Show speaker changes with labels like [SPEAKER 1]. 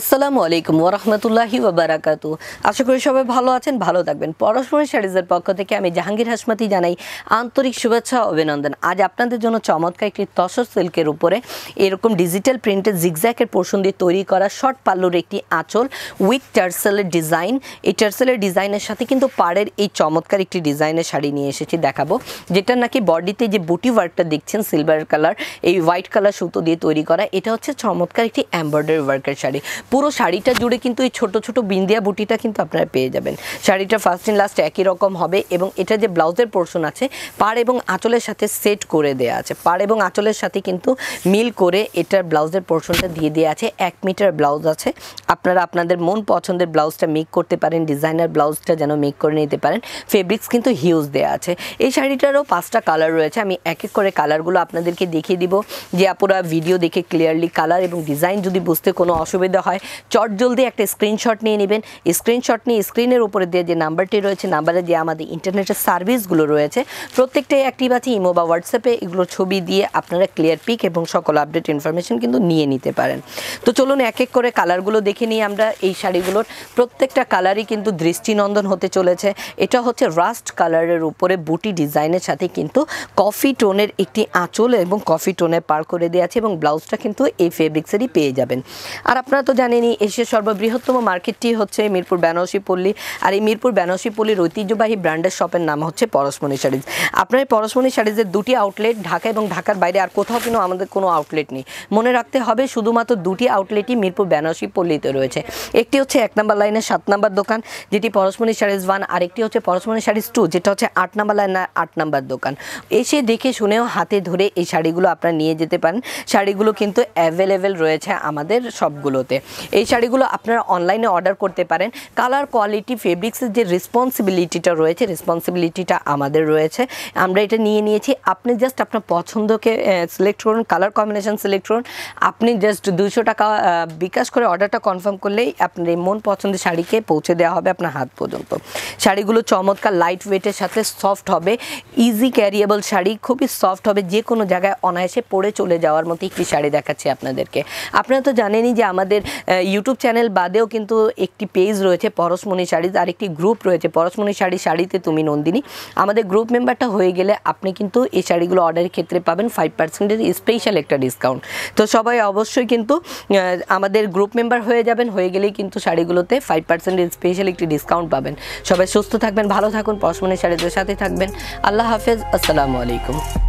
[SPEAKER 1] আসসালামু আলাইকুম ওরহমতুল্লাহি ওবরাকাতু আশা করি সবাই ভালো আছেন ভালো থাকবেন পরশমণি শাড়িজের পক্ষ থেকে আমি জাহাঙ্গীর হাসমাতি জানাই আন্তরিক শুভেচ্ছা অভিনন্দন আজ আপনাদের জন্য চমৎকার একটি তসর সিল্কের উপরে এরকম ডিজিটাল প্রিন্টের জিগজ্যাকের পোর্শন দিয়ে তৈরি করা শর্ট পাল্লুর একটি আঁচল উইথ টার্সেলের ডিজাইন এই টার্সেলের ডিজাইনের সাথে কিন্তু পাড়ের এই চমৎকার একটি ডিজাইনের শাড়ি নিয়ে এসেছি দেখাবো যেটা নাকি বডিতে যে বুটি ওয়ার্কটা দেখছেন সিলভার কালার এই হোয়াইট কালার সুতো দিয়ে তৈরি করা এটা হচ্ছে চমৎকার একটি এম্ব্রয়ডারি ওয়ার্কের শাড়ি পুরো শাড়িটা জুড়ে কিন্তু এই ছোট ছোট বিন্দিয়া বুটিটা কিন্তু আপনারা পেয়ে যাবেন শাড়িটা ফার্স্ট অ্যান্ড লাস্ট একই রকম হবে এবং এটা যে ব্লাউজের পোর্শন আছে পাড় এবং আঁচলের সাথে সেট করে দেয়া আছে পাড় এবং আঁচলের সাথে কিন্তু মিল করে এটার ব্লাউজের পোর্শনটা দিয়ে দেওয়া আছে এক মিটার ব্লাউজ আছে আপনারা আপনাদের মন পছন্দের ব্লাউজটা মেক করতে পারেন ডিজাইনার ব্লাউজটা যেন মেক করে নিতে পারেন ফেব্রিক্স কিন্তু হিউজ দেওয়া আছে এই শাড়িটারও পাঁচটা কালার রয়েছে আমি এক এক করে কালারগুলো আপনাদেরকে দেখিয়ে দিব যে আপনারা ভিডিও দেখে ক্লিয়ারলি কালার এবং ডিজাইন যদি বুঝতে কোনো অসুবিধা হয় চট জলদি একটা স্ক্রিনশট নিয়ে নেবেন স্ক্রিনশট নিয়ে স্ক্রিনের উপরে দিয়ে যে নাম্বারটি রয়েছে নাম্বারে দিয়ে আমাদের ইন্টারনেটের সার্ভিসগুলো রয়েছে প্রত্যেকটাই অ্যাক্টিভ আছে ইমো বা হোয়াটসঅ্যাপে এগুলো ছবি দিয়ে আপনারা ক্লিয়ার পিক এবং সকল আপডেট ইনফরমেশন কিন্তু নিয়ে নিতে পারেন তো চলুন এক এক করে কালারগুলো দেখে নিই আমরা এই শাড়িগুলোর প্রত্যেকটা কালারই কিন্তু দৃষ্টিনন্দন হতে চলেছে এটা হচ্ছে রাস্ট কালারের উপরে বুটি ডিজাইনের সাথে কিন্তু কফি টোনের একটি আঁচল এবং কফি টোনে পার করে দেওয়া আছে এবং ব্লাউজটা কিন্তু এই ফেব্রিক্সেরই পেয়ে যাবেন আর আপনারা আপনারা তো জানেনই এশিয়ার সর্ববৃহত্তম মার্কেটটি হচ্ছে মিরপুর বেনারসি পল্লী আর এই মিরপুর বেনারসি পল্লীর ঐতিহ্যবাহী ব্র্যান্ডের শপের নাম হচ্ছে পরশমণি শাড়িজ আপনার এই পরশমণি শাড়িজের দুটি আউটলেট ঢাকা এবং ঢাকার বাইরে আর কোথাও কিন্তু আমাদের কোনো আউটলেট নেই মনে রাখতে হবে শুধুমাত্র দুটি আউটলেটই মিরপুর বেনারসি পল্লীতে রয়েছে একটি হচ্ছে এক নম্বর লাইনের সাত নম্বর দোকান যেটি পরশমণি শাড়িজ ওয়ান আর একটি হচ্ছে পরশমণি শাড়িজ টু যেটা হচ্ছে আট নম্বর লাইনের আট নম্বর দোকান এসে দেখে শুনেও হাতে ধরে এই শাড়িগুলো আপনারা নিয়ে যেতে পারেন শাড়িগুলো কিন্তু অ্যাভেলেবেল রয়েছে আমাদের সবগুলোতে ভিডিওতে এই শাড়িগুলো আপনারা অনলাইনে অর্ডার করতে পারেন কালার কোয়ালিটি ফেব্রিক্সের যে রেসপন্সিবিলিটিটা রয়েছে রেসপন্সিবিলিটিটা আমাদের রয়েছে আমরা এটা নিয়ে নিয়েছি আপনি জাস্ট আপনার পছন্দকে সিলেক্ট করুন কালার কম্বিনেশন সিলেক্ট করুন আপনি জাস্ট দুশো টাকা বিকাশ করে অর্ডারটা কনফার্ম করলেই আপনার এই মন পছন্দের শাড়িকে পৌঁছে দেওয়া হবে আপনার হাত পর্যন্ত শাড়িগুলো চমৎকার লাইট ওয়েটের সাথে সফট হবে ইজি ক্যারিয়েবল শাড়ি খুবই সফট হবে যে কোনো জায়গায় অনায়াসে পরে চলে যাওয়ার মতো একটি শাড়ি দেখাচ্ছি আপনাদেরকে আপনারা তো জানেনই যে আমাদের ইউটিউব চ্যানেল বাদেও কিন্তু একটি পেজ রয়েছে পরশমণি শাড়ি আর একটি গ্রুপ রয়েছে পরশমণি শাড়ি শাড়িতে তুমি নন্দিনী আমাদের গ্রুপ মেম্বারটা হয়ে গেলে আপনি কিন্তু এই শাড়িগুলো অর্ডারের ক্ষেত্রে পাবেন ফাইভ পার্সেন্টের স্পেশাল একটা ডিসকাউন্ট তো সবাই অবশ্যই কিন্তু আমাদের গ্রুপ মেম্বার হয়ে যাবেন হয়ে গেলেই কিন্তু শাড়িগুলোতে ফাইভ পার্সেন্টের স্পেশাল একটি ডিসকাউন্ট পাবেন সবাই সুস্থ থাকবেন ভালো থাকুন পরশমণি শাড়িদের সাথে থাকবেন আল্লাহ হাফেজ আসসালামু আলাইকুম